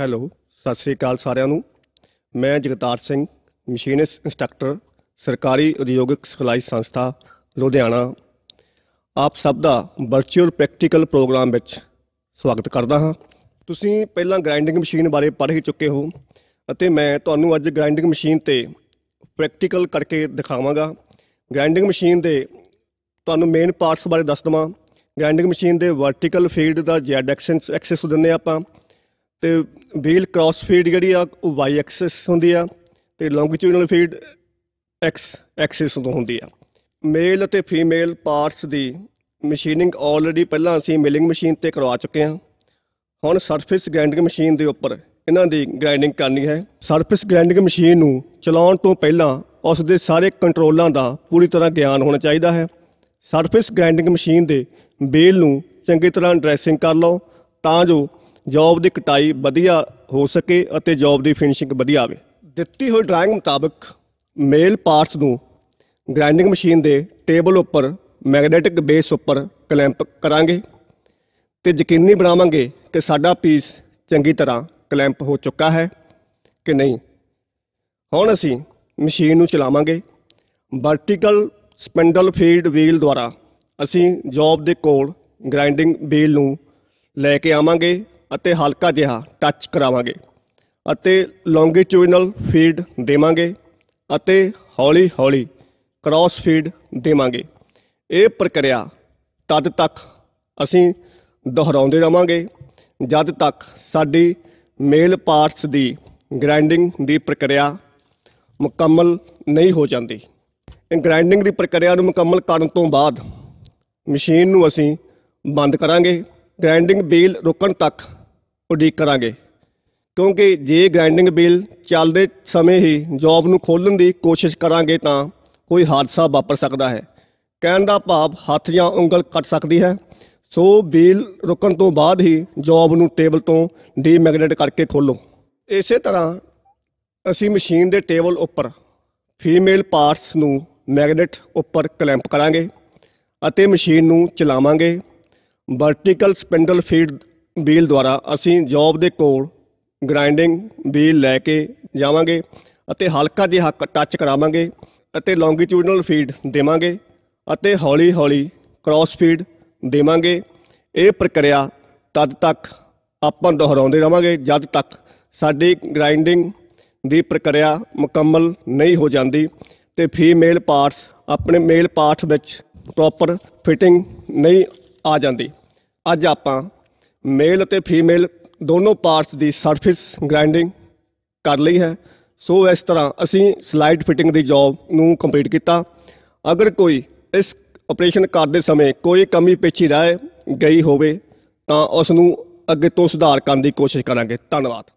hello ਸਤਿ ਸ੍ਰੀ ਅਕਾਲ ਸਾਰਿਆਂ ਨੂੰ ਮੈਂ ਜਗਤਾਰ ਸਿੰਘ ਮਸ਼ੀਨਿਸਟ ਇੰਸਟ੍ਰਕਟਰ ਸਰਕਾਰੀ ਉਦਯੋਗਿਕ ਸਿਖਲਾਈ ਸੰਸਥਾ ਲੁਧਿਆਣਾ ਆਪ ਸਭ ਦਾ ਵਰਚੁਅਲ ਪ੍ਰੈਕਟੀਕਲ ਪ੍ਰੋਗਰਾਮ ਵਿੱਚ ਸਵਾਗਤ ਕਰਦਾ ਹਾਂ ਤੁਸੀਂ ਪਹਿਲਾਂ ਗ੍ਰਾਈਂਡਿੰਗ ਮਸ਼ੀਨ ਬਾਰੇ ਪੜ੍ਹ ਹੀ ਚੁੱਕੇ ਹੋ ਅਤੇ ਮੈਂ ਤੁਹਾਨੂੰ ਅੱਜ ਗ੍ਰਾਈਂਡਿੰਗ ਮਸ਼ੀਨ ਤੇ ਪ੍ਰੈਕਟੀਕਲ ਕਰਕੇ ਦਿਖਾਵਾਂਗਾ ਗ੍ਰਾਈਂਡਿੰਗ ਮਸ਼ੀਨ ਦੇ ਤੁਹਾਨੂੰ ਮੇਨ ਪਾਰਟਸ ਬਾਰੇ ਦੱਸ ਦਵਾਂ ਗ੍ਰਾਈਂਡਿੰਗ ਮਸ਼ੀਨ ਦੇ ਵਰਟੀਕਲ ਫੀਲਡ ਦਾ ਜ਼ੈਡ ਐਕਸਿਸ ਐਕਸਿਸ ਦਿੰਨੇ ਆਪਾਂ ਤੇ ਵੀਲ ਕ੍ਰਾਸ ਫੀਡ ਜਿਹੜੀ ਆ ਉਹ ਵਾਈ ਐਕਸਿਸ ਹੁੰਦੀ ਆ ਤੇ ਲੌਂਗੀਟਿਊਡਨਲ ਫੀਡ ਐਕਸ ਐਕਸਿਸ ਤੋਂ ਹੁੰਦੀ ਆ ਮੇਲ ਅਤੇ ਫੀਮੇਲ ਪਾਰਟਸ ਦੀ ਮਸ਼ੀਨਿੰਗ ਆਲਰੇਡੀ ਪਹਿਲਾਂ ਅਸੀਂ ਮਿਲਿੰਗ ਮਸ਼ੀਨ ਤੇ ਕਰਵਾ ਚੁੱਕੇ ਹਾਂ ਹੁਣ ਸਰਫੇਸ ਗ੍ਰਾਈਂਡਿੰਗ ਮਸ਼ੀਨ ਦੇ ਉੱਪਰ ਇਹਨਾਂ ਦੀ ਗ੍ਰਾਈਂਡਿੰਗ ਕਰਨੀ ਹੈ ਸਰਫੇਸ ਗ੍ਰਾਈਂਡਿੰਗ ਮਸ਼ੀਨ ਨੂੰ ਚਲਾਉਣ ਤੋਂ ਪਹਿਲਾਂ ਉਸ ਦੇ ਸਾਰੇ ਕੰਟਰੋਲਾਂ ਦਾ ਪੂਰੀ ਤਰ੍ਹਾਂ ਗਿਆਨ ਹੋਣਾ ਚਾਹੀਦਾ ਹੈ ਸਰਫੇਸ ਗ੍ਰਾਈਂਡਿੰਗ ਮਸ਼ੀਨ ਦੇ ਬੇਲ ਨੂੰ ਚੰਗੀ ਤਰ੍ਹਾਂ ਡਰੈਸਿੰਗ ਕਰ ਲਓ ਤਾਂ ਜੋ ਜੌਬ ਦੀ ਕਟਾਈ ਵਧੀਆ ਹੋ ਸਕੇ ਅਤੇ ਜੌਬ ਦੀ ਫਿਨਿਸ਼ਿੰਗ ਵਧੀਆ ਆਵੇ ਦਿੱਤੀ ਹੋਈ ਡਰਾਇੰਗ ਮੁਤਾਬਕ ਮੇਲ ਪਾਰਟਸ ਨੂੰ ਗ੍ਰਾਈਂਡਿੰਗ ਮਸ਼ੀਨ ਦੇ ਟੇਬਲ ਉੱਪਰ ਮੈਗਨੇਟਿਕ ਬੇਸ ਉੱਪਰ ਕਲੈਂਪ ਕਰਾਂਗੇ ਤੇ ਯਕੀਨੀ ਬਣਾਵਾਂਗੇ ਕਿ ਸਾਡਾ ਪੀਸ ਚੰਗੀ ਤਰ੍ਹਾਂ ਕਲੈਂਪ ਹੋ ਚੁੱਕਾ ਹੈ ਕਿ ਨਹੀਂ ਹੁਣ ਅਸੀਂ ਮਸ਼ੀਨ ਨੂੰ ਚਲਾਵਾਂਗੇ ਵਰਟੀਕਲ ਸਪਿੰਡਲ ਫੀਲਡ ਵੀਲ ਦੁਆਰਾ ਅਸੀਂ ਜੌਬ ਦੇ ਕੋਲ ਗ੍ਰਾਈਂਡਿੰਗ ਬੇਲ ਨੂੰ ਲੈ ਕੇ ਆਵਾਂਗੇ ਅਤੇ ਹਲਕਾ ਜਿਹਾ ਟੱਚ ਕਰਾਵਾਂਗੇ ਅਤੇ ਲੌਂਗੀਟਿਊਡਨਲ ਫੀਡ ਦੇਵਾਂਗੇ ਅਤੇ ਹੌਲੀ-ਹੌਲੀ ਕ੍ਰਾਸ ਫੀਡ ਦੇਵਾਂਗੇ ਇਹ ਪ੍ਰਕਿਰਿਆ ਤਦ ਤੱਕ ਅਸੀਂ ਦੁਹਰਾਉਂਦੇ ਰਵਾਂਗੇ ਜਦ ਤੱਕ ਸਾਡੀ ਮੇਲ ਪਾਰਟਸ ਦੀ ਗ੍ਰਾਈਂਡਿੰਗ ਦੀ ਪ੍ਰਕਿਰਿਆ ਮੁਕੰਮਲ ਨਹੀਂ ਹੋ ਜਾਂਦੀ ਗ੍ਰਾਈਂਡਿੰਗ ਦੀ ਪ੍ਰਕਿਰਿਆ ਨੂੰ ਮੁਕੰਮਲ ਕਰਨ ਤੋਂ ਬਾਅਦ ਮਸ਼ੀਨ ਨੂੰ ਅਸੀਂ ਬੰਦ ਕਰਾਂਗੇ ਗ੍ਰਾਈਂਡਿੰਗ ਬੀਲ ਰੁਕਣ ਤੱਕ ਉਡੀਕ ਕਰਾਂਗੇ ਕਿਉਂਕਿ ਜੇ ਗ੍ਰਾਈਂਡਿੰਗ ਬਿੱਲ ਚੱਲਦੇ ਸਮੇਂ ਹੀ ਜੌਬ ਨੂੰ ਖੋਲਣ ਦੀ ਕੋਸ਼ਿਸ਼ ਕਰਾਂਗੇ ਤਾਂ ਕੋਈ ਹਾਦਸਾ ਵਾਪਰ ਸਕਦਾ ਹੈ ਕਹਿਣ ਦਾ ਭਾਵ ਹੱਥ ਜਾਂ ਉਂਗਲ ਕੱਟ ਸਕਦੀ ਹੈ ਸੋ ਬਿੱਲ ਰੁਕਣ ਤੋਂ ਬਾਅਦ ਹੀ ਜੌਬ ਨੂੰ ਟੇਬਲ ਤੋਂ ਡੀਮੈਗਨੇਟ ਕਰਕੇ ਖੋਲੋ ਇਸੇ ਤਰ੍ਹਾਂ ਅਸੀਂ ਮਸ਼ੀਨ ਦੇ ਟੇਬਲ ਉੱਪਰ ਫੀਮੇਲ ਪਾਰਟਸ ਨੂੰ ਮੈਗਨੇਟ ਉੱਪਰ ਕਲੈਂਪ ਕਰਾਂਗੇ ਅਤੇ ਮਸ਼ੀਨ ਨੂੰ ਚਲਾਵਾਂਗੇ ਵਰਟੀਕਲ ਸਪਿੰਡਲ ਫੀਡ ਬੀਲ ਦੁਆਰਾ ਅਸੀਂ ਜੌਬ ਦੇ ਕੋਲ ਗ੍ਰਾਈਂਡਿੰਗ ਵੀਲ ਲੈ ਕੇ ਜਾਵਾਂਗੇ ਅਤੇ ਹਲਕਾ ਜਿਹਾ ਟੱਚ ਕਰਾਵਾਂਗੇ ਅਤੇ ਲੌਂਗੀਟਿਊਡਨਲ ਫੀਡ ਦੇਵਾਂਗੇ ਅਤੇ ਹੌਲੀ-ਹੌਲੀ ਕ੍ਰਾਸ ਫੀਡ ਦੇਵਾਂਗੇ ਇਹ ਪ੍ਰਕਿਰਿਆ ਤਦ ਤੱਕ ਆਪਾਂ ਦੁਹਰਾਉਂਦੇ ਰਵਾਂਗੇ ਜਦ ਤੱਕ ਸਾਡੀ ਗ੍ਰਾਈਂਡਿੰਗ ਦੀ ਪ੍ਰਕਿਰਿਆ ਮੁਕੰਮਲ ਨਹੀਂ ਹੋ ਜਾਂਦੀ ਤੇ ਫੀਮੇਲ ਪਾਰਟਸ ਆਪਣੇ ਮੇਲ ਪਾਰਟ ਵਿੱਚ ਪ੍ਰੋਪਰ ਫਿਟਿੰਗ ਨਹੀਂ ਆ ਜਾਂਦੀ ਅੱਜ ਆਪਾਂ ਮੇਲ ਅਤੇ ਫੀਮੇਲ ਦੋਨੋਂ ਪਾਰਟਸ ਦੀ ਸਰਫੇਸ ਗ੍ਰਾਈਂਡਿੰਗ ਕਰ ਲਈ ਹੈ ਸੋ ਇਸ ਤਰ੍ਹਾਂ ਅਸੀਂ ਸਲਾਈਡ ਫਿਟਿੰਗ ਦੀ ਜੌਬ ਨੂੰ ਕੰਪਲੀਟ ਕੀਤਾ ਅਗਰ ਕੋਈ ਇਸ ਆਪਰੇਸ਼ਨ ਕਰਦੇ ਸਮੇਂ ਕੋਈ ਕਮੀ ਪੇਚੀ ਰਹਿ ਗਈ ਹੋਵੇ ਤਾਂ ਉਸ ਨੂੰ ਅੱਗੇ ਤੋਂ ਸੁਧਾਰ ਕਰਨ ਦੀ ਕੋਸ਼ਿਸ਼ ਕਰਾਂਗੇ ਧੰਨਵਾਦ